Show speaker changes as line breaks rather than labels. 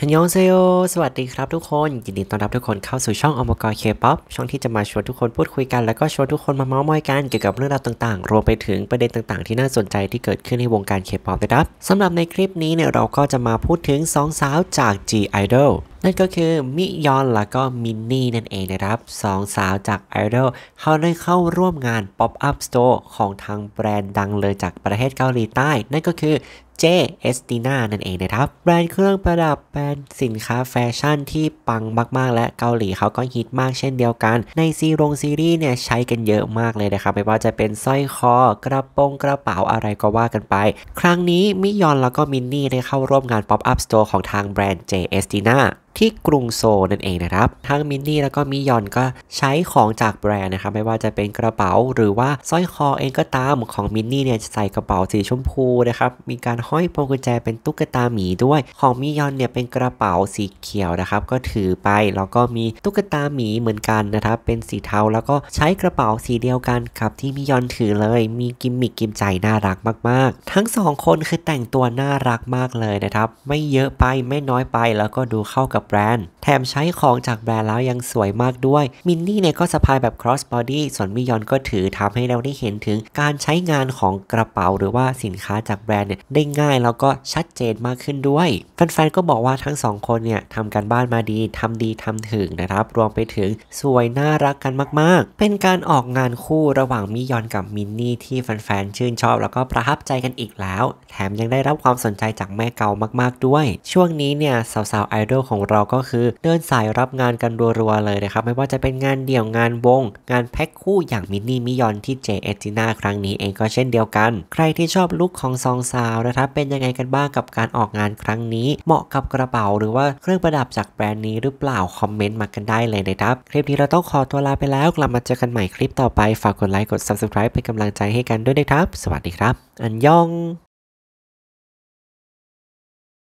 ฮันยองเซโยสวัสดีครับทุกคน ยินดีต้อนรับทุกคนเข้าสู่ช่องอมกรเคป๊อปช่องที่จะมาชวนทุกคนพูดคุยกันแล้วก็ชวนทุกคนมาเมา์มอยกันเกี่ยวกับเรื่องราวต่างๆ รวมไปถึงประเด็นต่างๆที่น่าสนใจที่เกิดขึ้นในวงการเคป๊อปนะครับสำหรับในคลิปนี้เนี่ยเราก็จะมาพูดถึง2สาวจาก G Idol นั่นก็คือมิยอนแล้วก็มินนี่นั่นเองนะครับสองสาวจากไอดอลเขาได้เข้าร่วมงาน Pop-up Store ของทางแบรนด์ดังเลยจากประเทศเกาหลีใต้ นั่นก็คือเจเอสตินานั่นเองนะครับ แบรนด์เครื่องประดับแบรนด์สินค้าแฟชั่นที่ปังมากๆและเกาหลีเขาก็ฮิตมากเช่นเดียวกัน ในซีรงซีรีส์เนี่ยใช้กันเยอะมากเลยนะครับ ไม่ว่าจะเป็นสร้อยคอกระโปรงกระเป๋าอะไรก็ว่ากันไป ครั้งนี้มิยอนแล้วก็มินนี่ได้เข้าร่วมงาน Pop-up Store ของทางแบรนด์เจเอสตินาที่กรุงโซนั่นเองนะครับ ทั้งมินนี่แล้วก็มิยอนก็ใช้ของจากแบรนด์นะครับไม่ว่าจะเป็นกระเป๋าหรือว่าสร้อยคอเองก็ตามของมินนี่เนี่ยใส่กระเป๋าสีชมพูนะครับมีการห้อยพวงกุญแจเป็นตุ๊กตาหมีด้วย ของมิยอนเนี่ยเป็นกระเป๋าสีเขียวนะครับ ก็ถือไปแล้วก็มีตุ๊กตาหมีเหมือนกันนะครับเป็นสีเทาแล้วก็ใช้กระเป๋าสีเดียวกันกับที่มิยอนถือเลยมีกิมมิคกิมใจน่ารักมาก ๆ ทั้งสองคนคือแต่งตัวน่ารักมากเลยนะครับไม่เยอะไปไม่น้อยไปแล้วก็ดูเข้ากับแบรนด์แถมใช้ของจากแบรนด์แล้วยังสวยมากด้วย มินนี่เนี่ยก็สะพายแบบ cross body ส่วนมิยอนก็ถือทำให้เราได้เห็นถึงการใช้งานของกระเป๋าหรือว่าสินค้าจากแบรนด์เนี่ย ได้ง่ายแล้วก็ชัดเจนมากขึ้นด้วย แฟนๆก็บอกว่าทั้งสองคนเนี่ยทำการบ้านมาดีทำดีทำถึงนะครับ รวมไปถึงสวยน่ารักกันมากๆ เป็นการออกงานคู่ระหว่างมิยอนกับมินนี่ที่แฟนๆชื่นชอบ แล้วก็ประทับใจกันอีกแล้ว แถมยังได้รับความสนใจจากแม่เก่ามากๆด้วย ช่วงนี้เนี่ยสาวๆไอดอลของเราเราก็คือเดินสายรับงานกันรัวๆเลยนะครับไม่ว่าจะเป็นงานเดี่ยวงานวง งานแพ็คคู่อย่างมินนี่มิยอนที่เจเอจิน่าครั้งนี้เองก็เช่นเดียวกัน ใครที่ชอบลุคของซองสาวนะครับเป็นยังไงกันบ้างกับการออกงานครั้งนี้ เหมาะกับกระเป๋าหรือว่าเครื่องประดับจากแบรนด์นี้หรือเปล่าคอมเมนต์มากันได้เลยนะครับ คลิปนี้เราต้องขอตัวลาไปแล้ว กลับมาเจอกันใหม่คลิปต่อไปฝากกดไลค์กด subscribe เป็นกำลังใจให้กันด้วยนะครับ สวัสดีครับ อันยอง